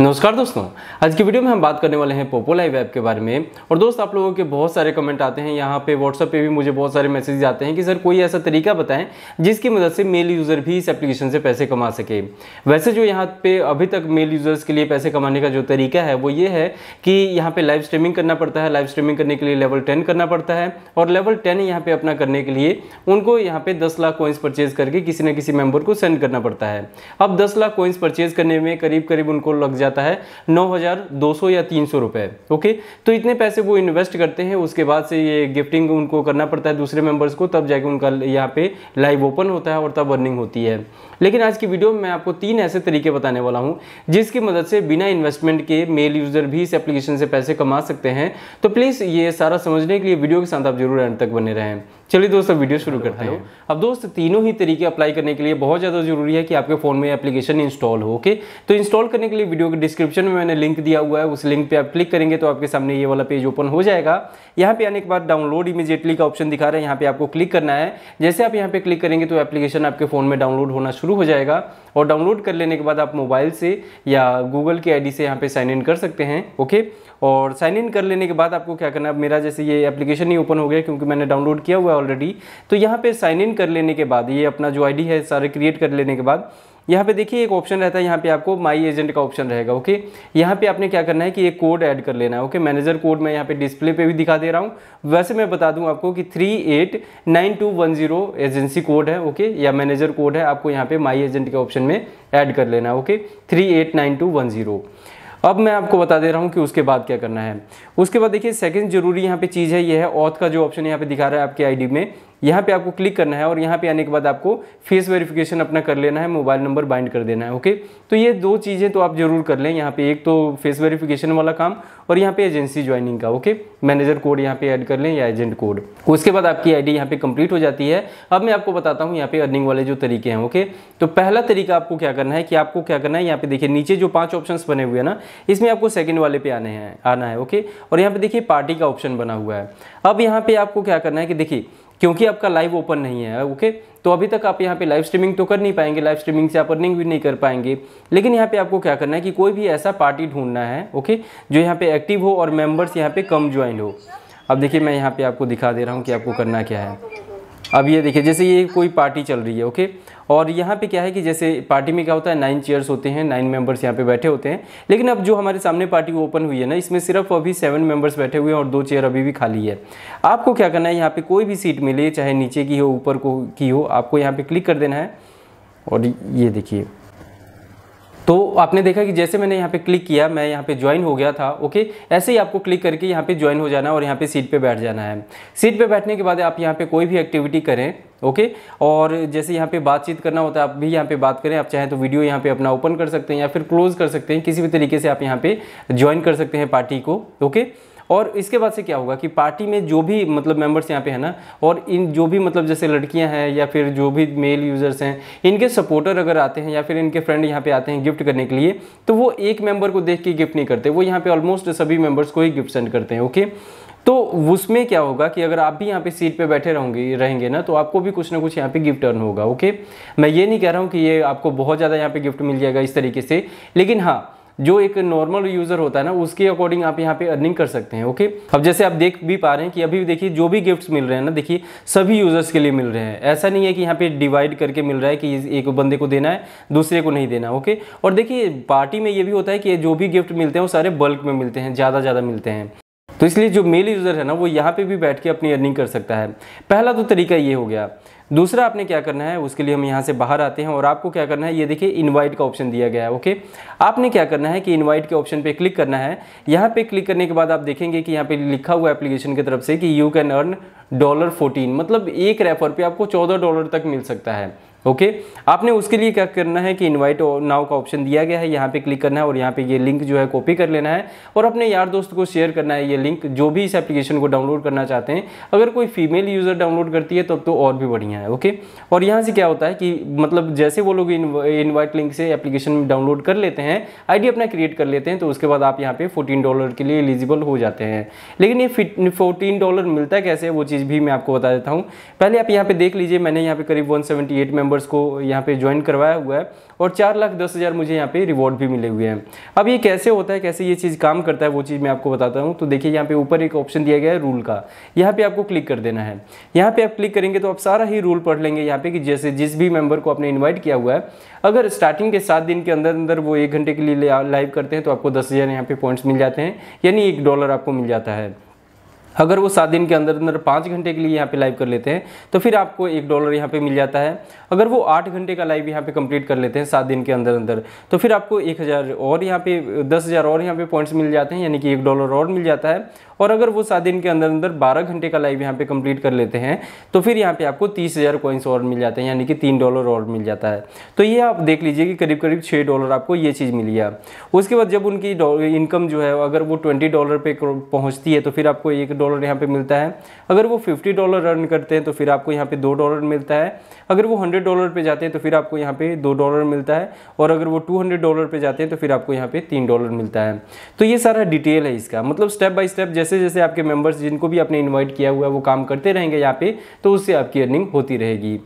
नमस्कार दोस्तों आज की वीडियो में हम बात करने वाले हैं पोपो लाइव ऐप के बारे में और दोस्त आप लोगों के बहुत सारे कमेंट आते हैं यहाँ पे व्हाट्सअप पे भी मुझे बहुत सारे मैसेज आते हैं कि सर कोई ऐसा तरीका बताएं जिसकी मदद से मेल यूज़र भी इस एप्लीकेशन से पैसे कमा सके वैसे जो यहाँ पे अभी तक मेल यूज़र्स के लिए पैसे कमाने का जो तरीका है वो ये है कि यहाँ पर लाइव स्ट्रीमिंग करना पड़ता है लाइव स्ट्रीमिंग करने के लिए लेवल टेन करना पड़ता है और लेवल टेन यहाँ पर अपना करने के लिए उनको यहाँ पर दस लाख कोइंस परचेज करके किसी न किसी मेम्बर को सेंड करना पड़ता है अब दस लाख कोइंस परचेज करने में करीब करीब उनको लग जाता है नौ हज़ार दो सौ या तीन सौ रुपये ओके तो इतने पैसे वो इन्वेस्ट करते हैं उसके बाद से ये गिफ्टिंग उनको करना पड़ता है दूसरे मेम्बर्स को तब जाके उनका यहाँ पे लाइव ओपन होता है और तब अर्निंग होती है लेकिन आज की वीडियो में मैं आपको तीन ऐसे तरीके बताने वाला हूँ जिसकी मदद से बिना इन्वेस्टमेंट के मेल यूज़र भी इस एप्लीकेशन से पैसे कमा सकते हैं तो प्लीज़ ये सारा समझने के लिए वीडियो के साथ आप जरूर एंड तक बने रहें चलिए दोस्तों वीडियो शुरू करते हैं अब दोस्त तीनों ही तरीके अप्लाई करने के लिए बहुत ज़्यादा जरूरी है कि आपके फ़ोन में एप्लीकेशन इंस्टॉल हो ओके तो इंस्टॉल करने के लिए वीडियो के डिस्क्रिप्शन में मैंने लिंक दिया हुआ है उस लिंक पर आप क्लिक करेंगे तो आपके सामने ये वाला पेज ओपन हो जाएगा यहाँ पे आने के बाद डाउनलोड इमीजिएटली का ऑप्शन दिखा रहे हैं यहाँ पे आपको क्लिक करना है जैसे आप यहाँ पे क्लिक करेंगे तो एप्लीकेशन आपके फ़ोन में डाउनलोड होना शुरू हो जाएगा और डाउनलोड कर लेने के बाद आप मोबाइल से या गूगल की आई से यहाँ पे साइन इन कर सकते हैं ओके और साइन इन कर लेने के बाद आपको क्या करना है मेरा जैसे ये एप्लीकेशन ही ओपन हो गया क्योंकि मैंने डाउनलोड किया हुआ ऑलरेडी तो यहाँ पे साइन इन कर लेने के बाद ये अपना जो आईडी है सारे क्रिएट कर लेने के बाद यहाँ पे देखिए एक ऑप्शन रहता है यहाँ पे आपको माय एजेंट का ऑप्शन रहेगा ओके यहाँ पे आपने क्या करना है कि एक कोड ऐड कर लेना है ओके मैनेजर कोड मैं यहाँ पे डिस्प्ले पे भी दिखा दे रहा हूँ वैसे मैं बता दूँ आपको कि three eight nine two one zero agency code है ओके या मैनेजर कोड है आपको यहाँ पे माई एजेंट के ऑप्शन में ऐड कर लेना है okay three eight nine two one zero अब मैं आपको बता दे रहा हूँ कि उसके बाद क्या करना है उसके बाद देखिए सेकेंड जरूरी यहाँ पे चीज़ है ये है ऑथ का जो ऑप्शन यहाँ पे दिखा रहा है आपके आईडी में यहाँ पे आपको क्लिक करना है और यहाँ पे आने के बाद आपको फेस वेरिफिकेशन अपना कर लेना है मोबाइल नंबर बाइंड कर देना है ओके तो ये दो चीज़ें तो आप जरूर कर लें यहाँ पे एक तो फेस वेरिफिकेशन वाला काम और यहाँ पे एजेंसी ज्वाइनिंग का ओके मैनेजर कोड यहाँ पे ऐड कर लें या एजेंट कोड उसके बाद आपकी आई डी यहाँ पे कंप्लीट हो जाती है अब मैं आपको बताता हूँ यहाँ पे अर्निंग वाले जो तरीके हैं ओके तो पहला तरीका आपको क्या करना है कि आपको क्या करना है यहाँ पे देखिए नीचे जो पांच ऑप्शन बने हुए हैं ना इसमें आपको सेकंड वाले पे आने हैं आना है ओके और यहाँ पे देखिए पार्टी का ऑप्शन बना हुआ है अब यहाँ पे आपको क्या करना है कि देखिए क्योंकि आपका लाइव ओपन नहीं है ओके तो अभी तक आप यहाँ पे लाइव स्ट्रीमिंग तो कर नहीं पाएंगे लाइव स्ट्रीमिंग से आप अर्निंग भी नहीं कर पाएंगे लेकिन यहाँ पे आपको क्या करना है कि कोई भी ऐसा पार्टी ढूंढना है ओके जो यहाँ पे एक्टिव हो और मेंबर्स यहाँ पे कम ज्वाइन हो अब देखिए मैं यहाँ पे आपको दिखा दे रहा हूँ कि आपको करना क्या है अब ये देखिए जैसे ये कोई पार्टी चल रही है ओके और यहाँ पे क्या है कि जैसे पार्टी में क्या होता है नाइन चेयर्स होते हैं नाइन मेंबर्स यहाँ पे बैठे होते हैं लेकिन अब जो हमारे सामने पार्टी ओपन हुई है ना इसमें सिर्फ अभी सेवन मेंबर्स बैठे हुए हैं और दो चेयर अभी भी खाली है आपको क्या करना है यहाँ पे कोई भी सीट मिले चाहे नीचे की हो ऊपर को की हो आपको यहाँ पे क्लिक कर देना है और ये देखिए तो आपने देखा कि जैसे मैंने यहाँ पे क्लिक किया मैं यहाँ पे ज्वाइन हो गया था ओके ऐसे ही आपको क्लिक करके यहाँ पे ज्वाइन हो जाना है और यहाँ पे सीट पे बैठ जाना है सीट पे बैठने के बाद आप यहाँ पे कोई भी एक्टिविटी करें ओके और जैसे यहाँ पे बातचीत करना होता है आप भी यहाँ पे बात करें आप चाहें तो वीडियो यहाँ पे अपना ओपन कर सकते हैं या फिर क्लोज कर सकते हैं किसी भी तरीके से आप यहाँ पे ज्वाइन कर सकते हैं पार्टी को ओके और इसके बाद से क्या होगा कि पार्टी में जो भी मतलब मेंबर्स यहाँ पे है ना और इन जो भी मतलब जैसे लड़कियाँ हैं या फिर जो भी मेल यूज़र्स हैं इनके सपोर्टर अगर आते हैं या फिर इनके फ्रेंड यहाँ पे आते हैं गिफ्ट करने के लिए तो वो एक मेंबर को देख के गिफ्ट नहीं करते वो यहाँ पे ऑलमोस्ट सभी मेम्बर्स को ही गिफ्ट सेंड करते हैं ओके तो उसमें क्या होगा कि अगर आप भी यहाँ पे सीट पे बैठे रहोगे रहेंगे ना तो आपको भी कुछ ना कुछ यहाँ पे गिफ्ट अर्न होगा ओके मैं ये नहीं कह रहा हूँ कि ये आपको बहुत ज़्यादा यहाँ पे गिफ्ट मिल जाएगा इस तरीके से लेकिन हाँ जो एक नॉर्मल यूज़र होता है ना उसके अकॉर्डिंग आप यहाँ पे अर्निंग कर सकते हैं ओके अब जैसे आप देख भी पा रहे हैं कि अभी देखिए जो भी गिफ्ट्स मिल रहे हैं ना देखिए सभी यूज़र्स के लिए मिल रहे हैं ऐसा नहीं है कि यहाँ पे डिवाइड करके मिल रहा है कि एक बंदे को देना है दूसरे को नहीं देना ओके और देखिए पार्टी में ये भी होता है कि जो भी गिफ्ट मिलते हैं वो सारे बल्क में मिलते हैं ज़्यादा ज़्यादा मिलते हैं तो इसलिए जो मेल यूज़र है ना वो यहाँ पे भी बैठ के अपनी अर्निंग कर सकता है पहला तो तरीका ये हो गया दूसरा आपने क्या करना है उसके लिए हम यहाँ से बाहर आते हैं और आपको क्या करना है ये देखिए इनवाइट का ऑप्शन दिया गया है ओके आपने क्या करना है कि इनवाइट के ऑप्शन पे क्लिक करना है यहाँ पे क्लिक करने के बाद आप देखेंगे कि यहाँ पे लिखा हुआ एप्लीकेशन की तरफ से कि you can earn dollar fourteen मतलब एक रेफर पे आपको चौदह डॉलर तक मिल सकता है ओके okay? आपने उसके लिए क्या करना है कि इनवाइट नाउ का ऑप्शन दिया गया है यहाँ पे क्लिक करना है और यहाँ पे ये लिंक जो है कॉपी कर लेना है और अपने यार दोस्त को शेयर करना है ये लिंक जो भी इस एप्लीकेशन को डाउनलोड करना चाहते हैं अगर कोई फीमेल यूज़र डाउनलोड करती है तब तो, तो और भी बढ़िया है ओके okay? और यहाँ से क्या होता है कि मतलब जैसे वो लोग इन्वाइट लिंक से एप्लीकेशन डाउनलोड कर लेते हैं आई अपना क्रिएट कर लेते हैं तो उसके बाद आप यहाँ पे फोर्टीन डॉलर के लिए एलिजिबल हो जाते हैं लेकिन ये फोर्टीन डॉलर मिलता है कैसे वो चीज़ भी मैं आपको बता देता हूँ पहले आप यहाँ पे देख लीजिए मैंने यहाँ पे करीब वन सेवेंटी एट मेंबर्स को यहाँ पे ज्वाइन करवाया हुआ है और चार लाख दस हज़ार मुझे यहाँ पे रिवॉर्ड भी मिले हुए हैं अब ये कैसे होता है कैसे ये चीज़ काम करता है वो चीज़ मैं आपको बताता हूँ तो देखिए यहाँ पे ऊपर एक ऑप्शन दिया गया है रूल का यहाँ पे आपको क्लिक कर देना है यहाँ पे आप क्लिक करेंगे तो आप सारा ही रूल पढ़ लेंगे यहाँ पे कि जैसे जिस भी मेम्बर को आपने इन्वाइट किया हुआ है अगर स्टार्टिंग के सात दिन के अंदर अंदर वो एक घंटे के लिए लाइव करते हैं तो आपको दस हज़ार पे पॉइंट्स मिल जाते हैं यानी एक डॉलर आपको मिल जाता है अगर वो सात दिन के अंदर अंदर पाँच घंटे के लिए यहाँ पे लाइव कर लेते हैं तो फिर आपको एक डॉलर यहाँ पे मिल जाता है अगर वो आठ घंटे का लाइव यहाँ पे कंप्लीट कर लेते हैं सात दिन के अंदर अंदर तो फिर आपको एक हज़ार और यहाँ पे दस हज़ार और यहाँ पे पॉइंट्स मिल जाते हैं यानी कि एक डॉलर और मिल जाता है और अगर वो सात दिन के अंदर अंदर बारह घंटे का लाइव यहाँ पे कम्प्लीट कर लेते हैं तो फिर यहाँ पर आपको तीस हज़ार और मिल जाते हैं यानी कि तीन डॉलर और मिल जाता है तो ये आप देख लीजिए कि करीब करीब छः डॉलर आपको ये चीज़ मिली है उसके बाद जब उनकी इनकम जो है अगर वो ट्वेंटी डॉलर पर पहुँचती है तो फिर आपको एक डॉलर यहाँ पे मिलता है अगर वो फिफ्टी डॉलर अर्न करते हैं तो फिर आपको यहाँ पे दो डॉलर मिलता है अगर वो हंड्रेड डॉलर पे जाते हैं तो फिर आपको यहाँ पे दो डॉलर मिलता है और अगर वो टू हंड्रेड डॉलर पे जाते हैं तो फिर आपको यहाँ पे तीन डॉलर मिलता है तो ये सारा डिटेल है इसका मतलब स्टेप बाय स्टेप जैसे जैसे आपके मेम्बर्स जिनको भी आपने इन्वाइट किया हुआ है वो काम करते रहेंगे यहाँ पे तो उससे आपकी अर्निंग होती रहेगी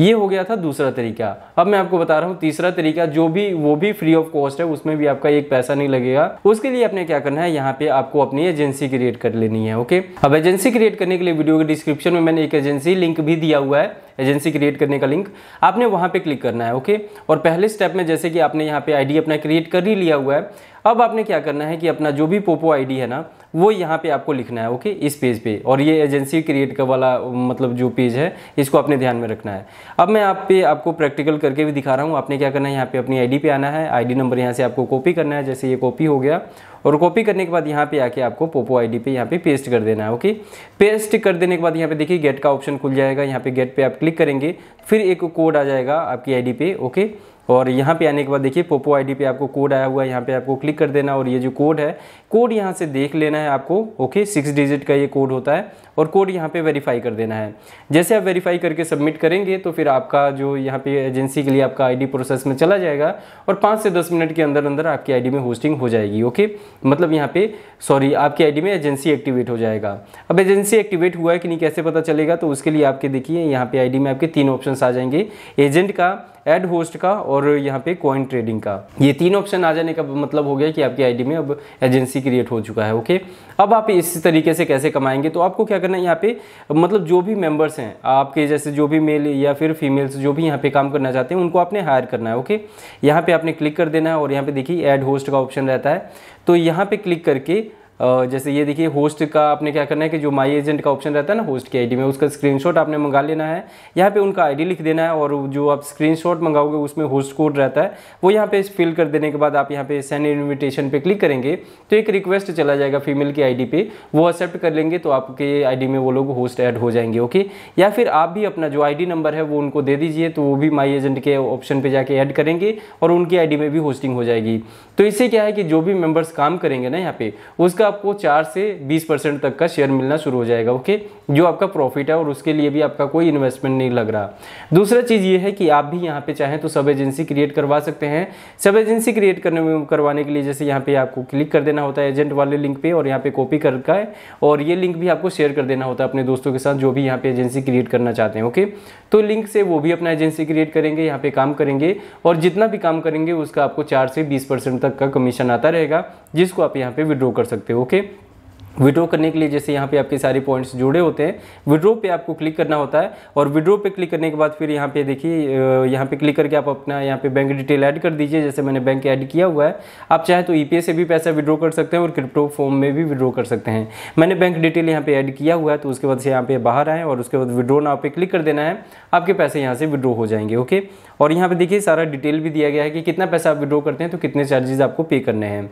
ये हो गया था दूसरा तरीका अब मैं आपको बता रहा हूँ तीसरा तरीका जो भी वो भी फ्री ऑफ कॉस्ट है उसमें भी आपका एक पैसा नहीं लगेगा उसके लिए आपने क्या करना है यहाँ पे आपको अपनी एजेंसी क्रिएट कर लेनी है ओके अब एजेंसी क्रिएट करने के लिए वीडियो के डिस्क्रिप्शन में मैंने एक एजेंसी लिंक भी दिया हुआ है एजेंसी क्रिएट करने का लिंक आपने वहाँ पे क्लिक करना है ओके और पहले स्टेप में जैसे कि आपने यहाँ पे आईडी अपना क्रिएट कर ही लिया हुआ है अब आपने क्या करना है कि अपना जो भी पोपो आईडी है ना वो यहाँ पे आपको लिखना है ओके इस पेज पे और ये एजेंसी क्रिएट का वाला मतलब जो पेज है इसको अपने ध्यान में रखना है अब मैं आप पे आपको प्रैक्टिकल करके भी दिखा रहा हूँ आपने क्या करना है यहाँ पे अपनी आईडी पे आना है आईडी नंबर यहाँ से आपको कॉपी करना है जैसे ये कॉपी हो गया और कॉपी करने के बाद यहाँ पे आके आपको पोपो आईडी पे यहाँ पे पेस्ट कर देना है ओके पेस्ट कर देने के बाद यहाँ पे देखिए गेट का ऑप्शन खुल जाएगा यहाँ पे गेट पे आप क्लिक करेंगे फिर एक कोड आ जाएगा आपकी आईडी पे ओके और यहाँ पे आने के बाद देखिए पोपो आईडी पे आपको कोड आया हुआ है यहाँ पे आपको क्लिक कर देना और ये जो कोड है कोड यहाँ से देख लेना है आपको ओके सिक्स डिजिट का ये कोड होता है और कोड यहाँ पे वेरीफाई कर देना है जैसे आप वेरीफाई करके सबमिट करेंगे तो फिर आपका जो यहाँ पे एजेंसी के लिए आपका आईडी प्रोसेस में चला जाएगा और पाँच से दस मिनट के अंदर अंदर आपकी आई में होस्टिंग हो जाएगी ओके मतलब यहाँ पर सॉरी आपकी आई में एजेंसी एक्टिवेट हो जाएगा अब एजेंसी एक्टिवेट हुआ है कि नहीं कैसे पता चलेगा तो उसके लिए आपके देखिए यहाँ पर आई में आपके तीन ऑप्शन आ जाएंगे एजेंट का एड होस्ट का और यहाँ पे कॉइन ट्रेडिंग का ये तीन ऑप्शन आ जाने का मतलब हो गया कि आपकी आईडी में अब एजेंसी क्रिएट हो चुका है ओके अब आप इस तरीके से कैसे कमाएंगे तो आपको क्या करना है यहाँ पे मतलब जो भी मेंबर्स हैं आपके जैसे जो भी मेल या फिर फीमेल्स जो भी यहाँ पे काम करना चाहते हैं उनको आपने हायर करना है ओके यहाँ पे आपने क्लिक कर देना है और यहाँ पे देखिए एड होस्ट का ऑप्शन रहता है तो यहाँ पे क्लिक करके जैसे ये देखिए होस्ट का आपने क्या करना है कि जो माई एजेंट का ऑप्शन रहता है ना होस्ट की आईडी में उसका स्क्रीनशॉट आपने मंगा लेना है यहाँ पे उनका आईडी लिख देना है और जो आप स्क्रीनशॉट मंगाओगे उसमें होस्ट कोड रहता है वो यहाँ पे फिल कर देने के बाद आप यहाँ पे सेंड इन्विटेशन पे क्लिक करेंगे तो एक रिक्वेस्ट चला जाएगा फीमेल की डी पे वो एक्सेप्ट कर लेंगे तो आपके डी में वो लोग होस्ट ऐड हो जाएंगे ओके या फिर आप भी अपना जो डी नंबर है वो उनको दे दीजिए तो वो भी माई एजेंट के ऑप्शन पर जाके ऐड करेंगे और उनकी डी में भी होस्टिंग हो जाएगी तो इससे क्या है कि जो भी मेम्बर्स काम करेंगे ना यहाँ पे उसका उसका आपको चार से बीस परसेंट तक का शेयर मिलना शुरू हो जाएगा ओके जो आपका प्रॉफिट है और उसके लिए भी आपका कोई इन्वेस्टमेंट नहीं लग रहा दूसरा चीज़ ये है कि आप भी यहाँ पे चाहें तो सब एजेंसी क्रिएट करवा सकते हैं सब एजेंसी क्रिएट करने में करवाने के लिए जैसे यहाँ पे आपको क्लिक कर देना होता है एजेंट वाले लिंक पे और यहाँ पे कॉपी कर का है और ये लिंक भी आपको शेयर कर देना होता है अपने दोस्तों के साथ जो भी यहाँ पे एजेंसी क्रिएट करना चाहते हैं ओके तो लिंक से वो भी अपना एजेंसी क्रिएट करेंगे यहाँ पे काम करेंगे और जितना भी काम करेंगे उसका आपको चार से बीस तक का कमीशन आता रहेगा जिसको आप यहाँ पे विड्रॉ कर सकते हो okay विड्रॉ करने के लिए जैसे यहाँ पे आपके सारे पॉइंट्स जुड़े होते हैं विड्रो पे आपको क्लिक करना होता है और विड्रो पे क्लिक करने के बाद फिर यहाँ पे देखिए यहाँ पे क्लिक करके आप अपना यहाँ पे बैंक डिटेल ऐड कर दीजिए जैसे मैंने बैंक ऐड किया हुआ है आप चाहे तो ई e से भी पैसा विड्रो कर सकते हैं और क्रिप्टो फॉर्म में भी विड्रो कर सकते हैं मैंने बैंक डिटेल यहाँ पर ऐड किया हुआ है तो उसके बाद से यहाँ पर बाहर आएँ और उसके बाद विड्रो नाव पर क्लिक कर देना है आपके पैसे यहाँ से विड्रॉ हो जाएंगे ओके और यहाँ पर देखिए सारा डिटेल भी दिया गया है कि कितना पैसा आप विड्रॉ करते हैं तो कितने चार्जेज आपको पे करने हैं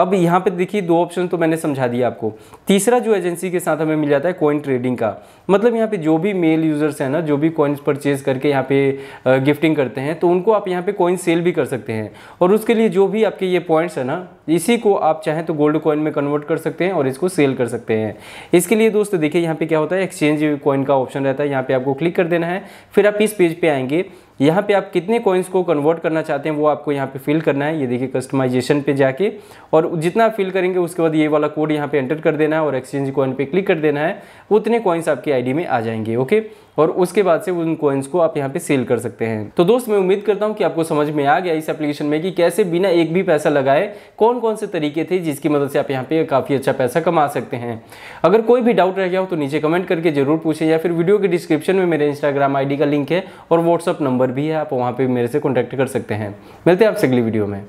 अब यहाँ पर देखिए दो ऑप्शन तो मैंने समझा दिया आपको तीसरा जो एजेंसी के साथ हमें मिल जाता है कॉइन ट्रेडिंग का मतलब यहाँ पे जो भी मेल यूज़र्स हैं ना जो भी कॉइन्स परचेज करके यहाँ पे गिफ्टिंग करते हैं तो उनको आप यहाँ पे कॉइन सेल भी कर सकते हैं और उसके लिए जो भी आपके ये पॉइंट्स है ना इसी को आप चाहें तो गोल्ड कॉइन में कन्वर्ट कर सकते हैं और इसको सेल कर सकते हैं इसके लिए दोस्तों देखिए यहाँ पे क्या होता है एक्सचेंज कॉइन का ऑप्शन रहता है यहाँ पे आपको क्लिक कर देना है फिर आप इस पेज पे आएंगे यहाँ पे आप कितने कॉइन्स को कन्वर्ट करना चाहते हैं वो आपको यहाँ पे फिल करना है ये देखिए कस्टमाइजेशन पे जाके और जितना फिल करेंगे उसके बाद ये वाला कोड यहाँ पे एंटर कर देना है और एक्सचेंज कॉइन पे क्लिक कर देना है उतने कॉइन्स आपकी आईडी में आ जाएंगे ओके और उसके बाद से उन कॉइन्स को आप यहाँ पे सेल कर सकते हैं तो दोस्त मैं उम्मीद करता हूँ कि आपको समझ में आ गया इस एप्लीकेशन में कि कैसे बिना एक भी पैसा लगाए कौन कौन से तरीके थे जिसकी मदद से आप यहाँ पे काफ़ी अच्छा पैसा कमा सकते हैं अगर कोई भी डाउट रह गया हो तो नीचे कमेंट करके जरूर पूछे या फिर वीडियो के डिस्क्रिप्शन में मेरे इंस्टाग्राम आई का लिंक है और व्हाट्सअप नंबर भी है आप वहाँ पर मेरे से कॉन्टैक्ट कर सकते हैं मिलते हैं आपसे अगली वीडियो में